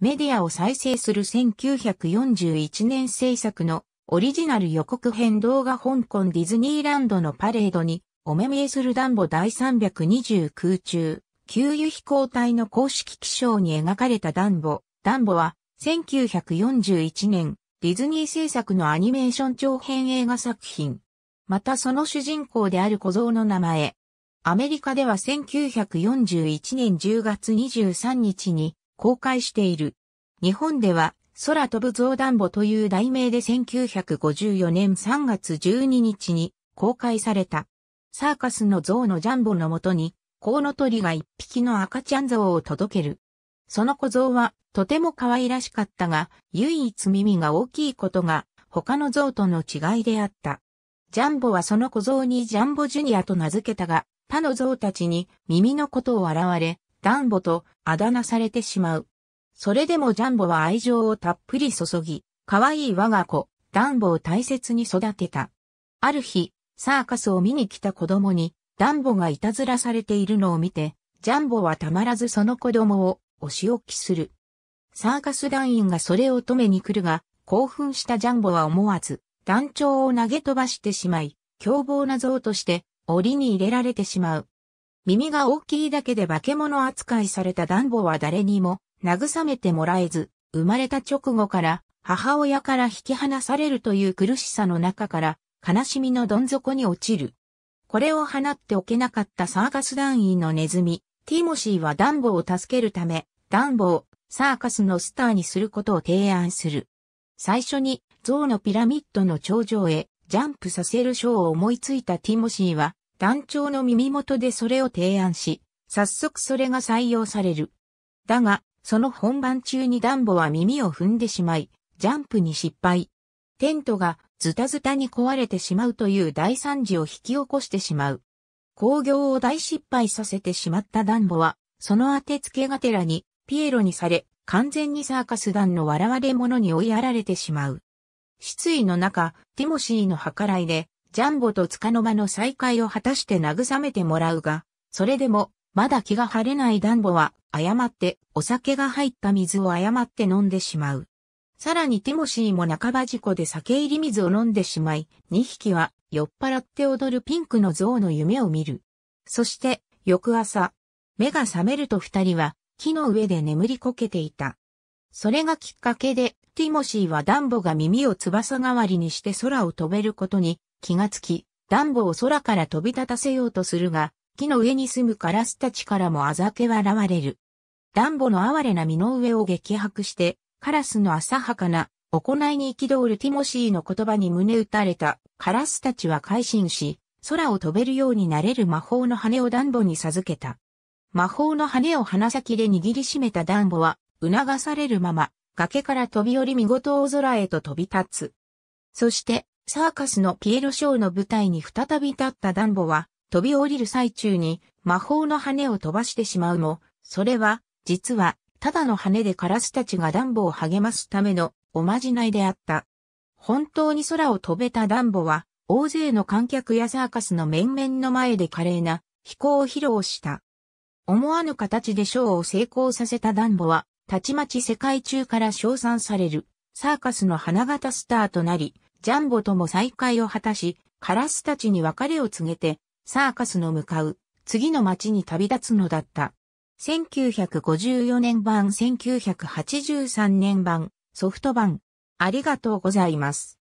メディアを再生する1941年制作のオリジナル予告編動画香港ディズニーランドのパレードにお目見えするダンボ第320空中給油飛行隊の公式気象に描かれたダンボ。ダンボは1941年ディズニー制作のアニメーション長編映画作品。またその主人公である小僧の名前。アメリカでは1941年10月23日に公開している。日本では空飛ぶ増談母という題名で1954年3月12日に公開された。サーカスの象のジャンボのもとに、コウノトリが一匹の赤ちゃん象を届ける。その小象はとても可愛らしかったが、唯一耳が大きいことが他の象との違いであった。ジャンボはその小象にジャンボジュニアと名付けたが、他の象たちに耳のことを現れ、ダンボとあだ名されてしまう。それでもジャンボは愛情をたっぷり注ぎ、可愛い我が子、ダンボを大切に育てた。ある日、サーカスを見に来た子供に、ダンボがいたずらされているのを見て、ジャンボはたまらずその子供をお仕置きする。サーカス団員がそれを止めに来るが、興奮したジャンボは思わず、団長を投げ飛ばしてしまい、凶暴な像として、檻に入れられてしまう。耳が大きいだけで化け物扱いされたダンボは誰にも慰めてもらえず、生まれた直後から母親から引き離されるという苦しさの中から悲しみのどん底に落ちる。これを放っておけなかったサーカス団員のネズミ、ティモシーはダンボを助けるため、ダンボをサーカスのスターにすることを提案する。最初に象のピラミッドの頂上へジャンプさせるショーを思いついたティモシーは団長の耳元でそれを提案し、早速それが採用される。だが、その本番中にダンボは耳を踏んでしまい、ジャンプに失敗。テントがズタズタに壊れてしまうという大惨事を引き起こしてしまう。工業を大失敗させてしまったダンボは、その当てつけがてらに、ピエロにされ、完全にサーカス団の笑われ者に追いやられてしまう。失意の中、ティモシーの計らいで、ジャンボとつかの間の再会を果たして慰めてもらうが、それでも、まだ気が晴れないダンボは、誤って、お酒が入った水を誤って飲んでしまう。さらにティモシーも半ば事故で酒入り水を飲んでしまい、2匹は酔っ払って踊るピンクの像の夢を見る。そして、翌朝、目が覚めると二人は木の上で眠りこけていた。それがきっかけで、ティモシーはダンボが耳を翼代わりにして空を飛べることに気がつき、ダンボを空から飛び立たせようとするが、木の上に住むカラスたちからもあざけ笑われる。ダンボの哀れな身の上を激白して、カラスの浅はかな、行いに憤るティモシーの言葉に胸打たれたカラスたちは改心し、空を飛べるようになれる魔法の羽をダンボに授けた。魔法の羽を鼻先で握りしめたダンボは、促されるまま、崖から飛び降り見事大空へと飛び立つ。そして、サーカスのピエロショーの舞台に再び立ったダンボは、飛び降りる最中に魔法の羽を飛ばしてしまうも、それは、実は、ただの羽でカラスたちがダンボを励ますためのおまじないであった。本当に空を飛べたダンボは、大勢の観客やサーカスの面々の前で華麗な飛行を披露した。思わぬ形でショーを成功させたダンボは、たちまち世界中から称賛される、サーカスの花形スターとなり、ジャンボとも再会を果たし、カラスたちに別れを告げて、サーカスの向かう、次の街に旅立つのだった。1954年版1983年版ソフト版ありがとうございます。